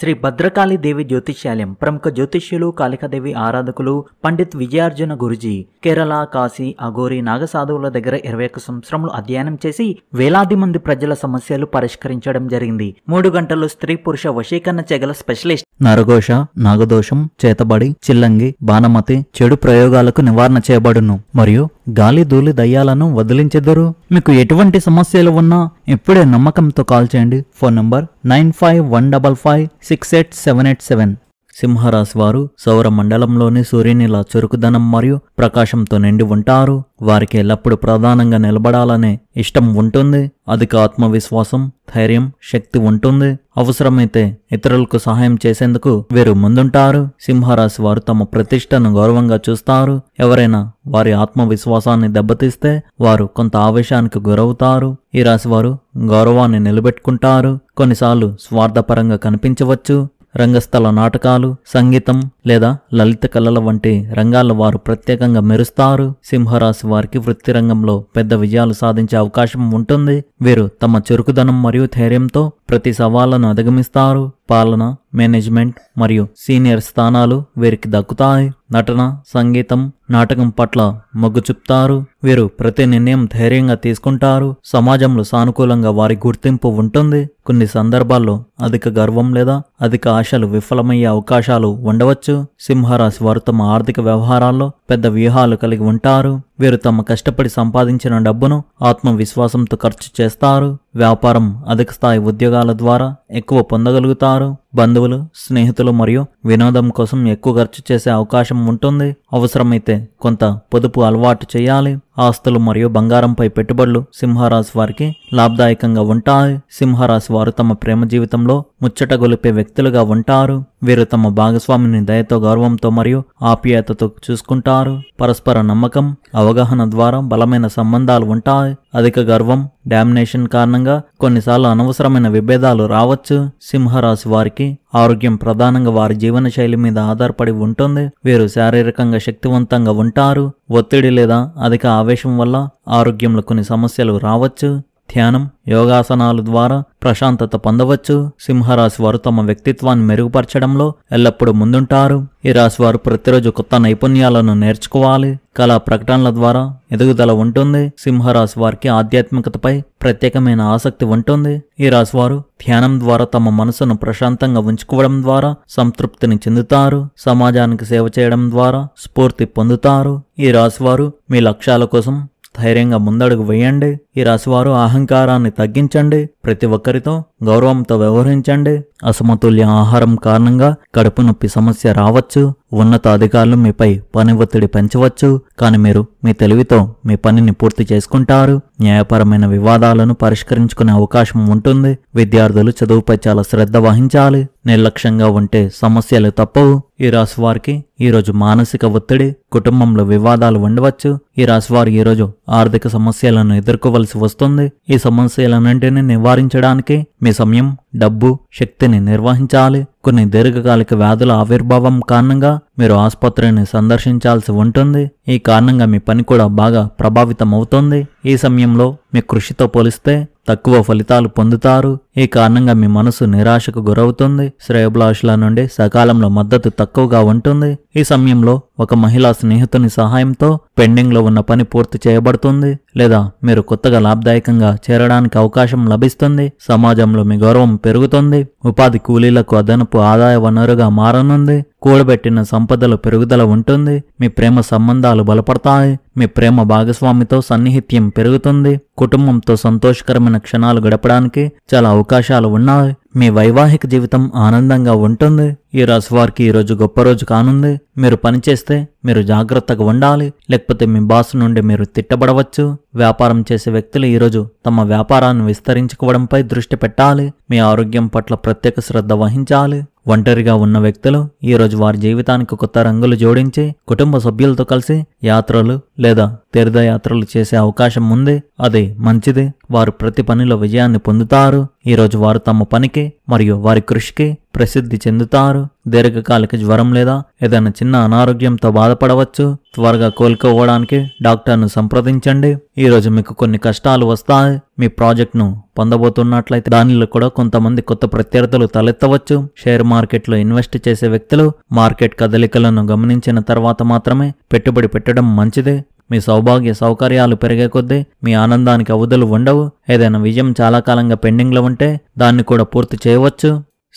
శ్రీ భద్రకాళి దేవి జ్యోతిష్యాలయం ప్రముఖ జ్యోతిష్యులు కాళికాదేవి ఆరాధకులు పండిత్ విజయార్జున గురుజీ కేరళ కాశీ అఘోరి నాగసాధువుల దగ్గర ఇరవై ఒక్క సంవత్సరములు అధ్యయనం చేసి వేలాది మంది ప్రజల సమస్యలు పరిష్కరించడం జరిగింది మూడు గంటలు స్త్రీ పురుష వశీకరణ చెగల స్పెషలిస్ట్ నరఘోష నాగదోషం చేతబడి చిల్లంగి బాణమతి చెడు ప్రయోగాలకు నివారణ చేయబడును మరియు గాలి ధూళి దయ్యాలను వదిలించెదరు మీకు ఎటువంటి సమస్యలు ఉన్నా ఇప్పుడే నమ్మకంతో కాల్ చేయండి phone number nine five one double five six eight seven eight seven. సింహరాశి వారు సౌర మండలంలోని సూర్యునిలా చురుకుదనం మరియు ప్రకాశంతో నిండి ఉంటారు వారికి ఎల్లప్పుడూ ప్రధానంగా నిలబడాలనే ఇష్టం ఉంటుంది అధిక ఆత్మవిశ్వాసం ధైర్యం శక్తి ఉంటుంది అవసరమైతే ఇతరులకు సహాయం చేసేందుకు వీరు ముందుంటారు సింహరాశి వారు తమ ప్రతిష్టను గౌరవంగా చూస్తారు ఎవరైనా వారి ఆత్మవిశ్వాసాన్ని దెబ్బతీస్తే వారు కొంత ఆవేశానికి గురవుతారు ఈ రాశి వారు గౌరవాన్ని నిలబెట్టుకుంటారు కొన్నిసార్లు స్వార్థపరంగా కనిపించవచ్చు రంగస్థల నాటకాలు సంగీతం లేదా లలిత కళల వంటి రంగాల వారు ప్రత్యేకంగా మెరుస్తారు సింహరాశి వారికి వృత్తి రంగంలో పెద్ద విజయాలు సాధించే అవకాశం ఉంటుంది వీరు తమ చురుకుదనం మరియు ధైర్యంతో ప్రతి సవాళ్లను అధిగమిస్తారు పాలన మేనేజ్మెంట్ మరియు సీనియర్ స్థానాలు వీరికి దక్కుతాయి నటన సంగీతం నాటకం పట్ల మొగ్గు చూపుతారు వీరు ప్రతి నిర్ణయం ధైర్యంగా తీసుకుంటారు సమాజంలో సానుకూలంగా వారి గుర్తింపు ఉంటుంది కొన్ని సందర్భాల్లో అధిక గర్వం లేదా అధిక ఆశలు విఫలమయ్యే అవకాశాలు ఉండవచ్చు సింహరాశి వారు తమ ఆర్థిక వ్యవహారాల్లో పెద్ద వ్యూహాలు కలిగి ఉంటారు వీరు తమ కష్టపడి సంపాదించిన డబ్బును ఆత్మవిశ్వాసంతో ఖర్చు చేస్తారు వ్యాపారం అధిక స్థాయి ఉద్యోగాల ద్వారా ఎక్కువ పొందగలుగుతారు బంధువులు స్నేహితులు మరియు వినోదం కోసం ఎక్కువ ఖర్చు చేసే అవకాశం ఉంటుంది అవసరమైతే కొంత పొదుపు అలవాటు చేయాలి ఆస్తులు మరియు బంగారంపై పెట్టుబడులు సింహరాశి వారికి లాభదాయకంగా ఉంటాయి సింహరాశి వారు తమ ప్రేమ జీవితంలో ముచ్చట గొలిపే వ్యక్తులుగా ఉంటారు వీరు తమ భాగస్వామిని దయతో గౌరవంతో మరియు ఆప్యాయతతో చూసుకుంటారు పరస్పర నమ్మకం అవగాహన ద్వారా బలమైన సంబంధాలు ఉంటాయి అధిక గర్వం డామినేషన్ కారణంగా కొన్నిసార్లు అనవసరమైన విభేదాలు రావచ్చు సింహరాశి వారికి ఆరోగ్యం ప్రధానంగా వారి జీవనశైలి మీద ఆధారపడి ఉంటుంది వీరు శారీరకంగా శక్తివంతంగా ఉంటారు ఒత్తిడి లేదా అధిక ఆవేశం వల్ల ఆరోగ్యంలో కొన్ని సమస్యలు రావచ్చు ధ్యానం యోగాసనాలు ద్వారా ప్రశాంతత పొందవచ్చు సింహరాశి వారు తమ వ్యక్తిత్వాన్ని మెరుగుపరచడంలో ఎల్లప్పుడూ ముందుంటారు ఈ రాశి వారు ప్రతిరోజు కొత్త నైపుణ్యాలను నేర్చుకోవాలి కళా ప్రకటనల ద్వారా ఎదుగుదల ఉంటుంది సింహరాశి వారికి ఆధ్యాత్మికతపై ప్రత్యేకమైన ఆసక్తి ఉంటుంది ఈ రాశి వారు ధ్యానం ద్వారా తమ మనసును ప్రశాంతంగా ఉంచుకోవడం ద్వారా సంతృప్తిని చెందుతారు సమాజానికి సేవ చేయడం ద్వారా స్ఫూర్తి పొందుతారు ఈ రాశివారు మీ లక్ష్యాల కోసం ధైర్యంగా ముందడుగు వేయండి ఈ రాశివారు అహంకారాన్ని తగ్గించండి ప్రతి ఒక్కరితో గౌరవంతో వ్యవహరించండి అసమతుల్య ఆహారం కారణంగా కడుపు నొప్పి సమస్య రావచ్చు ఉన్నత అధికారులు మీపై పని ఒత్తిడి పెంచవచ్చు కానీ మీరు మీ తెలివితో మీ పనిని పూర్తి చేసుకుంటారు న్యాయపరమైన వివాదాలను పరిష్కరించుకునే అవకాశం ఉంటుంది విద్యార్థులు చదువుపై చాలా శ్రద్ధ వహించాలి నిర్లక్ష్యంగా ఉంటే సమస్యలు తప్పవు ఈ రాశి వారికి ఈరోజు మానసిక ఒత్తిడి కుటుంబంలో వివాదాలు ఉండవచ్చు ఈ రాశి వారు ఈరోజు ఆర్థిక సమస్యలను ఎదుర్కోవలసి వస్తుంది ఈ సమస్యలన్నింటినీ నివారించడానికి మీ సమయం డబ్బు శక్తిని నిర్వహించాలి కొన్ని దీర్ఘకాలిక వ్యాధుల ఆవిర్భావం కారణంగా మీరు ఆసుపత్రిని సందర్శించాల్సి ఉంటుంది ఈ కారణంగా మీ పని కూడా బాగా ప్రభావితం అవుతుంది ఈ సమయంలో మీ కృషితో పోలిస్తే తక్కువ ఫలితాలు పొందుతారు ఈ కారణంగా మీ మనసు నిరాశకు గురవుతుంది శ్రేయభిలాషుల నుండి సకాలంలో మద్దతు తక్కువగా ఉంటుంది ఈ సమయంలో ఒక మహిళా స్నేహితుని సహాయంతో పెండింగ్లో ఉన్న పని పూర్తి చేయబడుతుంది లేదా మీరు కొత్తగా లాభదాయకంగా చేరడానికి అవకాశం లభిస్తుంది సమాజంలో మీ గౌరవం పెరుగుతుంది ఉపాధి కూలీలకు అదనపు ఆదాయ వనరుగా మారనుంది కూడబెట్టిన సంపదలు పెరుగుదల ఉంటుంది మీ ప్రేమ సంబంధాలు బలపడతాయి మీ ప్రేమ భాగస్వామితో సన్నిహిత్యం పెరుగుతుంది కుటుంబంతో సంతోషకరమైన క్షణాలు గడపడానికి చాలా అవకాశాలు ఉన్నాయి మీ వైవాహిక జీవితం ఆనందంగా ఉంటుంది ఈ వారికి ఈరోజు గొప్ప రోజు కానుంది మీరు పనిచేస్తే మీరు జాగ్రత్తగా ఉండాలి లేకపోతే మీ బాస్ నుండి మీరు తిట్టబడవచ్చు వ్యాపారం చేసే వ్యక్తులు ఈరోజు తమ వ్యాపారాన్ని విస్తరించుకోవడంపై దృష్టి పెట్టాలి మీ ఆరోగ్యం పట్ల ప్రత్యేక శ్రద్ధ వహించాలి ఒంటరిగా ఉన్న వ్యక్తులు ఈరోజు వారి జీవితానికి కొత్త రంగులు జోడించి కుటుంబ సభ్యులతో కలిసి యాత్రలు లేదా తీర్థయాత్రలు చేసే అవకాశం ఉంది అది మంచిది వారు ప్రతి పనిలో విజయాన్ని పొందుతారు ఈరోజు వారు తమ పనికి మరియు వారి కృషికి ప్రసిద్ధి చెందుతారు దీర్ఘకాలిక జ్వరం లేదా ఏదైనా చిన్న అనారోగ్యంతో బాధపడవచ్చు త్వరగా కోలుకోవడానికి డాక్టర్ను సంప్రదించండి ఈరోజు మీకు కొన్ని కష్టాలు వస్తాయి మీ ప్రాజెక్ట్ను పొందబోతున్నట్లయితే దానిలో కూడా కొంతమంది కొత్త ప్రత్యర్థులు తలెత్తవచ్చు షేర్ మార్కెట్లో ఇన్వెస్ట్ చేసే వ్యక్తులు మార్కెట్ కదలికలను గమనించిన తర్వాత మాత్రమే పెట్టుబడి పెట్టడం మంచిది మీ సౌభాగ్య సౌకర్యాలు పెరిగే కొద్దీ మీ ఆనందానికి అవధులు ఉండవు ఏదైనా విజయం చాలా కాలంగా పెండింగ్లో ఉంటే దాన్ని కూడా పూర్తి చేయవచ్చు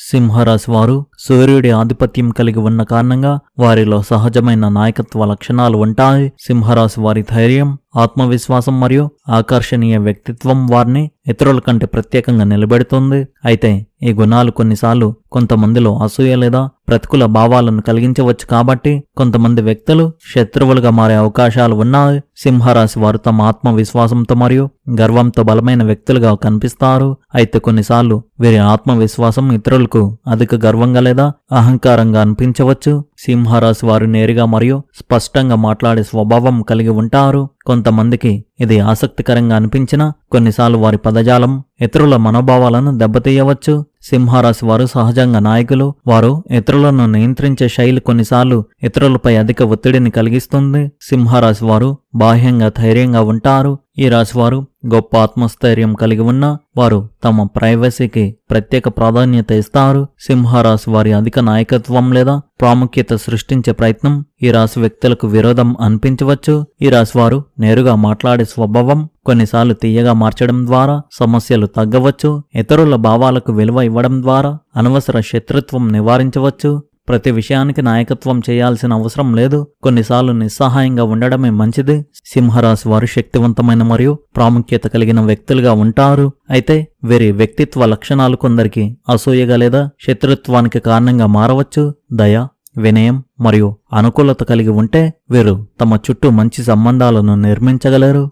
సింహరాశి వారు సూర్యుడి ఆధిపత్యం కలిగి ఉన్న కారణంగా వారిలో సహజమైన నాయకత్వ లక్షణాలు ఉంటాయి సింహరాశి వారి ధైర్యం ఆత్మవిశ్వాసం మరియు ఆకర్షణీయ వ్యక్తిత్వం వారిని ఇతరుల కంటే ప్రత్యేకంగా నిలబెడుతుంది అయితే ఈ గుణాలు కొన్నిసార్లు కొంతమందిలో అసూయ లేదా ప్రతికూల భావాలను కలిగించవచ్చు కాబట్టి కొంతమంది వ్యక్తులు శత్రువులుగా మారే అవకాశాలు ఉన్నాయి సింహరాశి వారు తమ ఆత్మవిశ్వాసంతో మరియు గర్వంతో బలమైన వ్యక్తులుగా కనిపిస్తారు అయితే కొన్నిసార్లు వీరి ఆత్మవిశ్వాసం ఇతరులకు అధిక గర్వంగా లేదా అహంకారంగా అనిపించవచ్చు సింహరాశి వారు నేరుగా మరియు స్పష్టంగా మాట్లాడే స్వభావం కలిగి ఉంటారు కొంతమందికి ఇది ఆసక్తికరంగా అనిపించినా కొన్నిసార్లు వారి పదజాలం ఇతరుల మనోభావాలను దెబ్బతీయవచ్చు సింహరాశి వారు సహజంగా నాయకులు వారు ఇతరులను నియంత్రించే శైలి కొన్నిసార్లు ఇతరులపై అధిక ఒత్తిడిని కలిగిస్తుంది సింహరాశి వారు బాహ్యంగా ధైర్యంగా ఉంటారు ఈ రాశివారు గొప్ప ఆత్మస్థైర్యం కలిగి ఉన్న వారు తమ ప్రైవసీకి ప్రత్యేక ప్రాధాన్యత ఇస్తారు సింహరాశి వారి అధిక నాయకత్వం లేదా ప్రాముఖ్యత సృష్టించే ప్రయత్నం ఈ రాశి వ్యక్తులకు విరోధం అనిపించవచ్చు ఈ రాశి వారు నేరుగా మాట్లాడే స్వభావం కొన్నిసార్లు తీయగా మార్చడం ద్వారా సమస్యలు తగ్గవచ్చు ఇతరుల భావాలకు విలువ ఇవ్వడం ద్వారా అనవసర శత్రుత్వం నివారించవచ్చు ప్రతి విషయానికి నాయకత్వం చేయాల్సిన అవసరం లేదు కొన్నిసార్లు నిస్సహాయంగా ఉండడమే మంచిది సింహరాశి వారు శక్తివంతమైన మరియు ప్రాముఖ్యత కలిగిన వ్యక్తులుగా ఉంటారు అయితే వీరి వ్యక్తిత్వ లక్షణాలు కొందరికి అసూయగా లేదా శత్రుత్వానికి కారణంగా మారవచ్చు దయ వినయం మరియు అనుకూలత కలిగి ఉంటే వీరు తమ చుట్టూ మంచి సంబంధాలను నిర్మించగలరు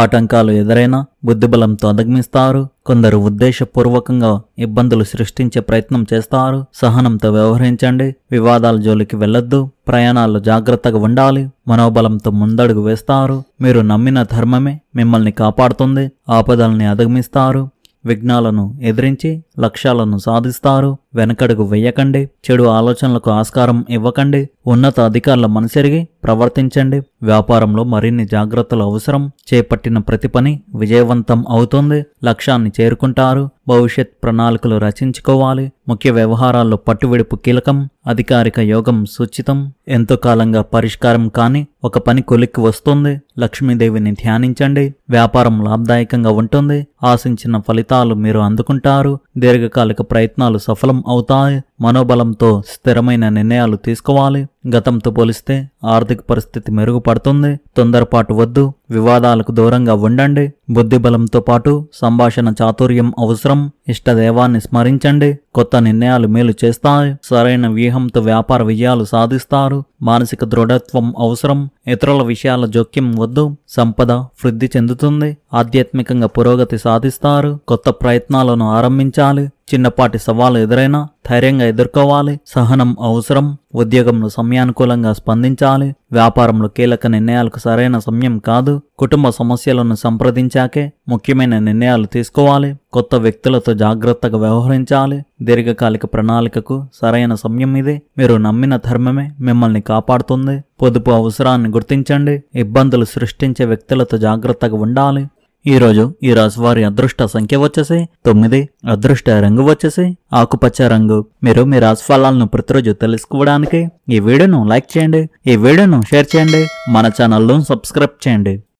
ఆటంకాలు ఎదురైనా బుద్ధిబలంతో అధగమిస్తారు కొందరు ఉద్దేశపూర్వకంగా ఇబ్బందులు సృష్టించే ప్రయత్నం చేస్తారు సహనంతో వ్యవహరించండి వివాదాల జోలికి వెళ్లొద్దు ప్రయాణాల్లో జాగ్రత్తగా ఉండాలి మనోబలంతో ముందడుగు వేస్తారు మీరు నమ్మిన ధర్మమే మిమ్మల్ని కాపాడుతుంది ఆపదల్ని అధగమిస్తారు విఘ్నాలను ఎదిరించి లక్ష్యాలను సాధిస్తారు వెనకడుగు వెయ్యకండి చెడు ఆలోచనలకు ఆస్కారం ఇవ్వకండి ఉన్నత అధికారుల మనసెరిగి ప్రవర్తించండి వ్యాపారంలో మరిన్ని జాగ్రత్తలు అవసరం చేపట్టిన ప్రతి పని విజయవంతం అవుతుంది లక్ష్యాన్ని చేరుకుంటారు భవిష్యత్ ప్రణాళికలు రచించుకోవాలి ముఖ్య వ్యవహారాల్లో పట్టువిడుపు కీలకం అధికారిక యోగం సూచితం ఎంతో కాలంగా పరిష్కారం కాని ఒక పని కొలిక్కి వస్తుంది లక్ష్మీదేవిని ధ్యానించండి వ్యాపారం లాభదాయకంగా ఉంటుంది ఆశించిన ఫలితాలు మీరు అందుకుంటారు దీర్ఘకాలిక ప్రయత్నాలు సఫలం أو طاير మనోబలంతో స్థిరమైన నిర్ణయాలు తీసుకోవాలి గతంతో పోలిస్తే ఆర్థిక పరిస్థితి మెరుగుపడుతుంది తొందరపాటు వద్దు వివాదాలకు దూరంగా ఉండండి బుద్ధిబలంతో పాటు సంభాషణ చాతుర్యం అవసరం ఇష్టదేవాన్ని స్మరించండి కొత్త నిర్ణయాలు మేలు చేస్తాయి సరైన వ్యూహంతో వ్యాపార విజయాలు సాధిస్తారు మానసిక దృఢత్వం అవసరం ఇతరుల విషయాల జోక్యం వద్దు సంపద వృద్ధి చెందుతుంది ఆధ్యాత్మికంగా పురోగతి సాధిస్తారు కొత్త ప్రయత్నాలను ఆరంభించాలి చిన్నపాటి సవాలు ఎదురైనా ధైర్యంగా ఎదుర్కోవాలి సహనం అవసరం ఉద్యోగంలో సమయానుకూలంగా స్పందించాలి వ్యాపారంలో కీలక నిర్ణయాలకు సరైన సమయం కాదు కుటుంబ సమస్యలను సంప్రదించాకే ముఖ్యమైన నిర్ణయాలు తీసుకోవాలి కొత్త వ్యక్తులతో జాగ్రత్తగా వ్యవహరించాలి దీర్ఘకాలిక ప్రణాళికకు సరైన సమయం ఇది మీరు నమ్మిన ధర్మమే మిమ్మల్ని కాపాడుతుంది పొదుపు అవసరాన్ని గుర్తించండి ఇబ్బందులు సృష్టించే వ్యక్తులతో జాగ్రత్తగా ఉండాలి ఈరోజు ఈ రాశి వారి అదృష్ట సంఖ్య వచ్చేసి తొమ్మిది అదృష్ట రంగు వచ్చేసి ఆకుపచ్చ రంగు మీరు మీ రాశి ఫలాలను ప్రతిరోజు తెలుసుకోవడానికి ఈ వీడియోను లైక్ చేయండి ఈ వీడియోను షేర్ చేయండి మన ఛానల్ను సబ్స్క్రైబ్ చేయండి